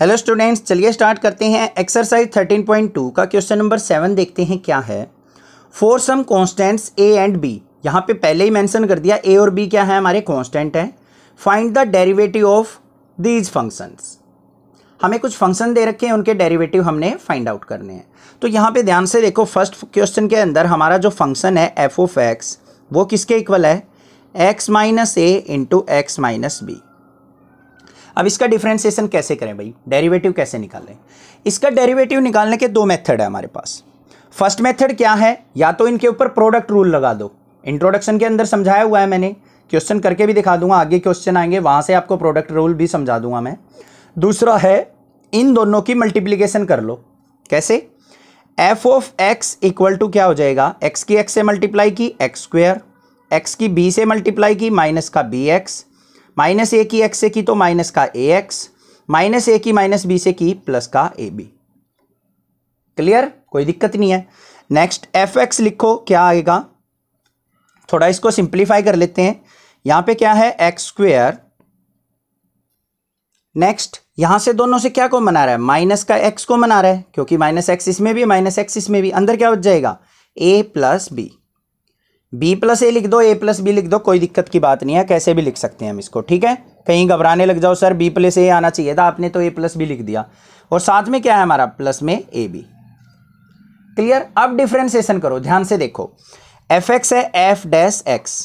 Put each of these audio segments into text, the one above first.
hello students चलिए start करते हैं एक्सरसाइज 13.2 का क्वेश्चन नंबर सेवन देखते हैं क्या है for some constants a and b यहाँ पे पहले ही मेंशन कर दिया ए और बी क्या है हमारे कॉन्स्टेंट हैं find the derivative of these functions हमें कुछ फंक्शन दे रखे हैं उनके डेरिवेटिव हमने फाइंड आउट करने हैं तो यहाँ पर ध्यान से देखो फर्स्ट क्वेश्चन के अंदर हमारा जो फंक्शन है एफ ऑफ एक्स वो किसके इक्वल है x minus a into x minus b अब इसका डिफ्रेंसिएशन कैसे करें भाई डेरीवेटिव कैसे निकालें इसका डेरीवेटिव निकालने के दो मेथड है हमारे पास फर्स्ट मेथड क्या है या तो इनके ऊपर प्रोडक्ट रूल लगा दो इंट्रोडक्शन के अंदर समझाया हुआ है मैंने क्वेश्चन करके भी दिखा दूंगा आगे क्वेश्चन आएंगे वहां से आपको प्रोडक्ट रूल भी समझा दूंगा मैं दूसरा है इन दोनों की मल्टीप्लीकेशन कर लो कैसे f of x equal to क्या हो जाएगा एक्स की एक्स से मल्टीप्लाई की एक्स स्क्वेयर एक्स की बी से मल्टीप्लाई की माइनस का बी एक्स माइनस ए की एक्स से की तो माइनस का ए एक्स माइनस ए की माइनस बी से की प्लस का ए बी क्लियर कोई दिक्कत नहीं है नेक्स्ट एफ एक्स लिखो क्या आएगा थोड़ा इसको सिंप्लीफाई कर लेते हैं यहां पे क्या है एक्स स्क्वेयर नेक्स्ट यहां से दोनों से क्या को मना रहा है माइनस का एक्स को मना रहा है क्योंकि माइनस एक्स इसमें भी माइनस एक्स इसमें भी अंदर क्या बच जाएगा a plus b b plus a लिख दो ए प्लस बी लिख दो कोई दिक्कत की बात नहीं है कैसे भी लिख सकते हैं हम इसको ठीक है कहीं घबराने लग जाओ सर बी प्लस ए आना चाहिए था आपने तो ए प्लस बी लिख दिया और साथ में क्या है हमारा प्लस में ए बी क्लियर अब डिफ्रेंसिएशन करो ध्यान से देखो एफ एक्स है एफ डैश एक्स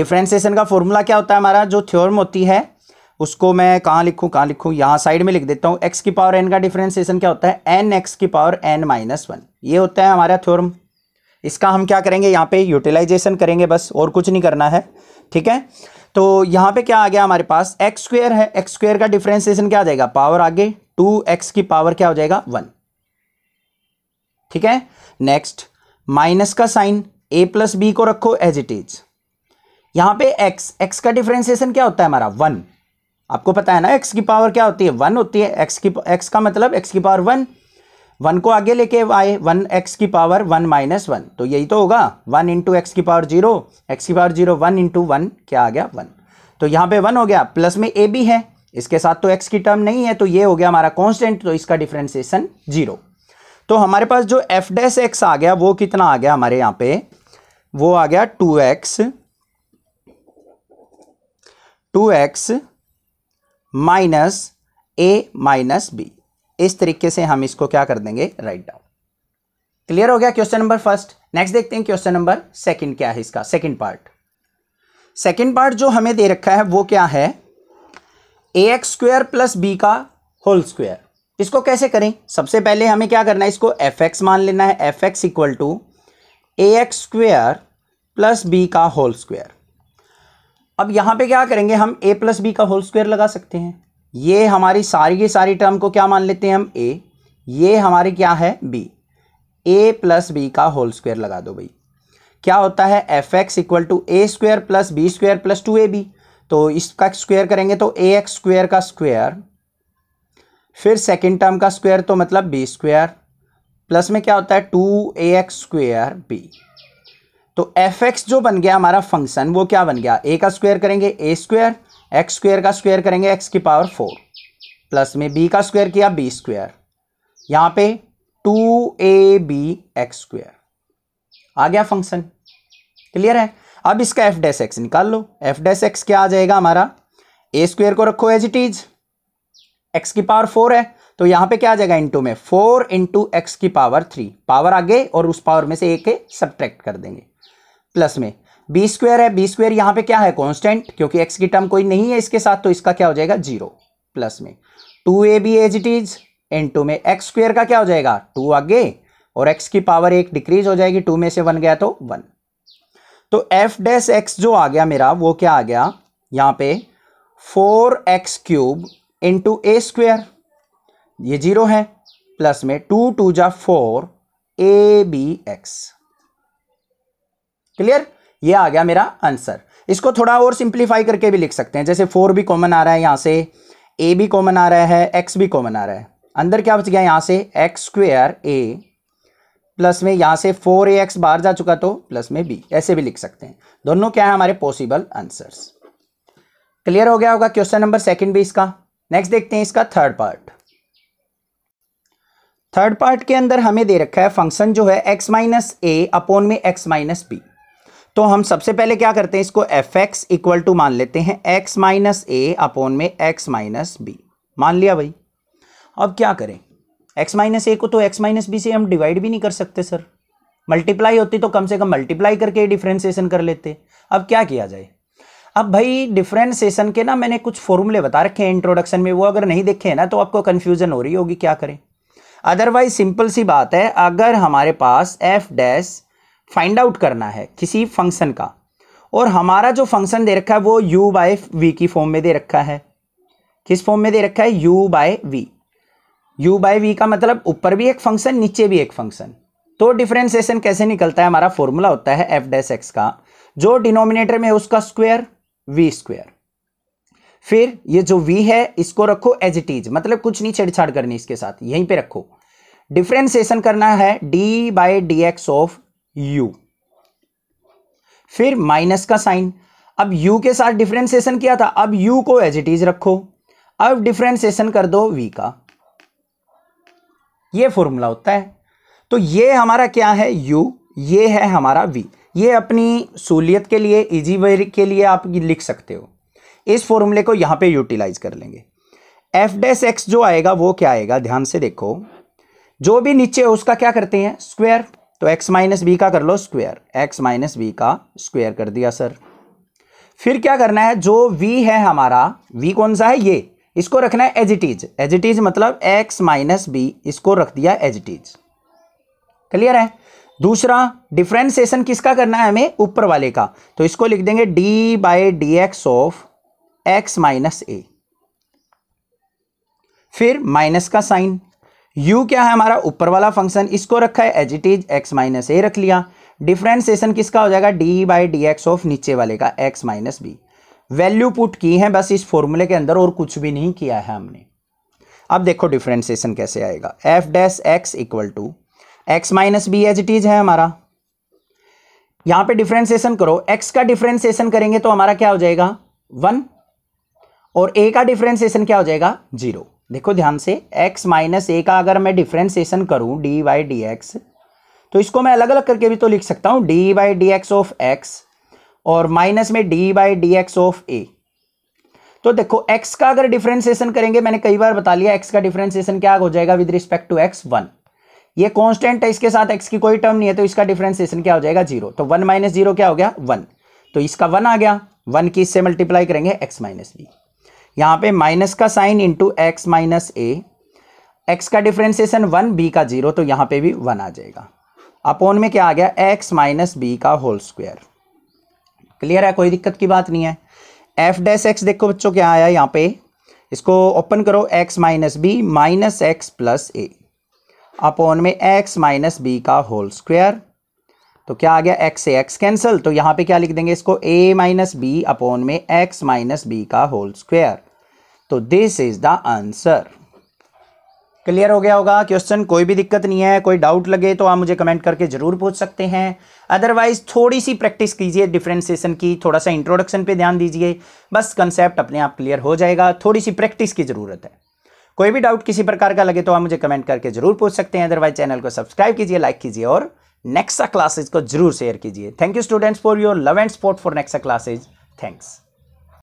डिफ्रेंसिएशन का फॉर्मूला क्या होता है हमारा जो थ्योरम होती है उसको मैं कहाँ लिखूँ कहाँ लिखूँ यहाँ साइड में लिख देता हूँ एक्स की पावर एन का डिफ्रेंसिएशन क्या होता है एन एक्स की पावर एन माइनस वन ये होता है हमारा थ्योरम इसका हम क्या करेंगे यहाँ पे यूटिलाइजेशन करेंगे बस और कुछ नहीं करना है ठीक है तो यहाँ पे क्या आ गया हमारे पास एक्स स्क्वेयर है एक्स स्क्वेयर का डिफ्रेंसिएशन क्या आ जाएगा पावर आगे टू एक्स की पावर क्या हो जाएगा वन ठीक है नेक्स्ट माइनस का साइन ए प्लस बी को रखो एज इट इज यहाँ पे एक्स एक्स का डिफ्रेंसिएशन क्या होता है हमारा वन आपको पता है ना एक्स की पावर क्या होती है वन होती है एक्स की एक्स का मतलब एक्स की पावर वन वन को आगे लेके आए वन एक्स की पावर वन माइनस वन तो यही तो होगा वन इंटू एक्स की पावर जीरो एक्स की power zero one into one क्या आ गया वन तो यहाँ पे वन हो गया प्लस में ए भी है इसके साथ तो एक्स की टर्म नहीं है तो ये हो गया हमारा कॉन्स्टेंट तो इसका डिफ्रेंसिएशन जीरो तो हमारे पास जो एफ डेस एक्स आ गया वो कितना आ गया हमारे यहाँ पे वो आ गया two x two x minus a minus b इस तरीके से हम इसको क्या कर देंगे राइट डाउन क्लियर हो गया क्वेश्चन नंबर फर्स्ट नेक्स्ट देखते हैं क्वेश्चन नंबर सेकंड क्या है इसका सेकंड पार्ट सेकंड पार्ट जो हमें दे रखा है वो क्या है a x square plus b का होल स्क्वेयर इसको कैसे करें सबसे पहले हमें क्या करना है इसको एफ एक्स मान लेना है f x equal to a x square plus b का होल स्क्वेयर अब यहां पे क्या करेंगे हम ए प्लस बी का होल स्क्वेयर लगा सकते हैं ये हमारी सारी की सारी टर्म को क्या मान लेते हैं हम ए ये हमारी क्या है बी ए प्लस बी का होल स्क्वायर लगा दो भाई क्या होता है f x equal to a square plus b square plus two a b तो इसका स्क्वायर करेंगे तो ए एक्स स्क्वायर का स्क्वायर फिर सेकेंड टर्म का स्क्वायर तो मतलब बी स्क्वायर प्लस में क्या होता है two a x square b तो एफ एक्स जो बन गया हमारा फंक्शन वो क्या बन गया ए का स्क्वायर करेंगे ए स्क्वायर एक्स स्क्वेयर का स्क्वेयर करेंगे एक्स की पावर फोर प्लस में बी का स्क्वेयर किया बी स्क्वेयर यहाँ पे two a b x square आ गया फंक्शन क्लियर है अब इसका एफ डैश एक्स निकाल लो एफ डैश एक्स क्या आ जाएगा हमारा ए स्क्वेयर को रखो एज इट इज एक्स की पावर फोर है तो यहाँ पे क्या आ जाएगा इंटू में फोर इंटू एक्स की पावर थ्री पावर आगे और उस पावर में से एक सब्ट्रैक्ट कर देंगे प्लस में बी स्क्वेयर है बी स्क्वेयर यहाँ पे क्या है कॉन्स्टेंट क्योंकि एक्स की टर्म कोई नहीं है इसके साथ तो इसका क्या हो जाएगा जीरो प्लस में two a b as it is into में एक्स स्क्वेयर का क्या हो जाएगा टू आगे और एक्स की पावर एक डिक्रीज हो जाएगी टू में से वन गया तो वन तो एफ डैश एक्स जो आ गया मेरा वो क्या आ गया यहाँ पे four x cube into a square ये जीरो है प्लस में टू टू जा four a b x clear ये आ गया मेरा आंसर इसको थोड़ा और सिंप्लीफाई करके भी लिख सकते हैं जैसे फोर भी कॉमन आ रहा है यहाँ से ए भी कॉमन आ रहा है एक्स भी कॉमन आ रहा है अंदर क्या बच गया यहाँ से एक्स स्क्वेयर ए प्लस में यहाँ से फोर ए एक्स बाहर जा चुका तो प्लस में बी ऐसे भी लिख सकते हैं दोनों क्या है हमारे पॉसिबल आंसर्स क्लियर हो गया होगा क्वेश्चन नंबर सेकंड भी इसका नेक्स्ट देखते हैं इसका थर्ड पार्ट थर्ड पार्ट के अंदर हमें दे रखा है फंक्शन जो है एक्स माइनस ए अपॉन में एक्स माइनस बी तो हम सबसे पहले क्या करते हैं इसको एफ एक्स इक्वल टू मान लेते हैं एक्स माइनस ए अपोन में एक्स माइनस बी मान लिया भाई अब क्या करें एक्स माइनस ए को तो एक्स माइनस बी से हम डिवाइड भी नहीं कर सकते सर मल्टीप्लाई होती तो कम से कम मल्टीप्लाई करके डिफ्रेंसिएशन कर लेते अब क्या किया जाए अब भाई डिफ्रेंसिएशन के ना मैंने कुछ फॉर्मूले बता रखे हैं इंट्रोडक्शन में वो अगर नहीं देखे हैं ना तो आपको कन्फ्यूजन हो रही होगी क्या करें अदरवाइज सिंपल सी बात है अगर हमारे पास एफ डैश फाइंड आउट करना है किसी फंक्शन का और हमारा जो फंक्शन दे रखा है वो u बाय वी की फॉर्म में दे रखा है किस फॉर्म में दे रखा है u by v u by v का मतलब ऊपर भी एक फंक्शन नीचे भी एक फंक्शन तो डिफ्रेंसिएशन कैसे निकलता है हमारा फॉर्मूला होता है एफ डैस एक्स का जो डिनोमिनेटर में उसका स्क्वायर वी स्क्वेयर फिर ये जो v है इसको रखो एज इट इज मतलब कुछ नहीं छेड़छाड़ करनी इसके साथ यहीं पे रखो डिफ्रेंसिएशन करना है d by d x of u फिर माइनस का साइन अब यू के साथ डिफ्रेंसिएशन किया था अब यू को एज इट इज रखो अब डिफ्रेंसिएशन कर दो वी का ये फॉर्मूला होता है तो ये हमारा क्या है यू ये है हमारा वी ये अपनी सहूलियत के लिए इजी वे के लिए आप लिख सकते हो इस फॉर्मूले को यहां पे यूटिलाइज कर लेंगे एफ डैस एक्स जो आएगा वो क्या आएगा ध्यान से देखो जो भी नीचे है उसका क्या करते हैं स्क्वायर तो x माइनस बी का कर लो स्क्वेयर x माइनस बी का स्क्वेयर कर दिया सर फिर क्या करना है जो v है हमारा v कौन सा है ये इसको रखना है as it is as it is मतलब x माइनस बी इसको रख दिया एज इट इज क्लियर है दूसरा डिफ्रेंसिएशन किसका करना है हमें ऊपर वाले का तो इसको लिख देंगे d by d x of x minus a फिर माइनस का साइन u क्या है हमारा ऊपर वाला फंक्शन इसको रखा है as it is x minus a रख लिया डिफ्रेंसिएशन किसका हो जाएगा d by d x of नीचे वाले का x minus b value put की है बस इस फॉर्मूले के अंदर और कुछ भी नहीं किया है हमने अब देखो डिफ्रेंसिएशन कैसे आएगा f dash x equal to x minus b as it is है हमारा यहां पे डिफ्रेंसिएशन करो एक्स का डिफ्रेंसिएशन करेंगे तो हमारा क्या हो जाएगा वन और ए का डिफ्रेंसिएशन क्या हो जाएगा जीरो देखो ध्यान से x माइनस ए का अगर मैं डिफ्रेंसिएशन करूं डी वाई डी एक्स तो इसको मैं अलग अलग करके भी तो लिख सकता हूं d by d x of x और माइनस में d by d x of a तो देखो x का अगर डिफ्रेंसिएशन करेंगे मैंने कई बार बता लिया x का डिफ्रेंसिएशन क्या हो जाएगा with respect to x one ये कॉन्स्टेंट है इसके साथ x की कोई टर्म नहीं है तो इसका डिफ्रेंसिएशन क्या हो जाएगा जीरो तो वन माइनस जीरो क्या हो गया वन तो इसका वन आ गया वन की इससे मल्टीप्लाई करेंगे एक्स माइनस बी यहाँ पे माइनस का sign into x minus a x का डिफ्रेंसिएशन वन बी का जीरो तो यहाँ पे भी वन आ जाएगा अपोन में क्या आ गया एक्स माइनस बी का होल स्क्वायर क्लियर है कोई दिक्कत की बात नहीं है एफ डैश एक्स देखो बच्चों क्या आया यहाँ पे इसको ओपन करो x minus b minus x plus a upon में एक्स माइनस बी का होल स्क्वायर तो क्या आ गया एक्स से एक्स कैंसिल तो यहां पे क्या लिख देंगे इसको ए माइनस बी अपोन में एक्स माइनस बी का होल स्क्वायर तो this is the answer clear हो गया होगा क्वेश्चन कोई भी दिक्कत नहीं है कोई डाउट लगे तो आप मुझे कमेंट करके ज़रूर पूछ सकते हैं अदरवाइज थोड़ी सी प्रैक्टिस कीजिए डिफ्रेंसिएशन की थोड़ा सा इंट्रोडक्शन पे ध्यान दीजिए बस कंसेप्ट अपने आप क्लियर हो जाएगा थोड़ी सी प्रैक्टिस की ज़रूरत है कोई भी डाउट किसी प्रकार का लगे तो आप मुझे कमेंट करके ज़रूर पूछ सकते हैं अदरवाइज चैनल को सब्सक्राइब कीजिए लाइक कीजिए और नेक्सा क्लासेज को जरूर शेयर कीजिए thank you students for your love and support for Nexa classes thanks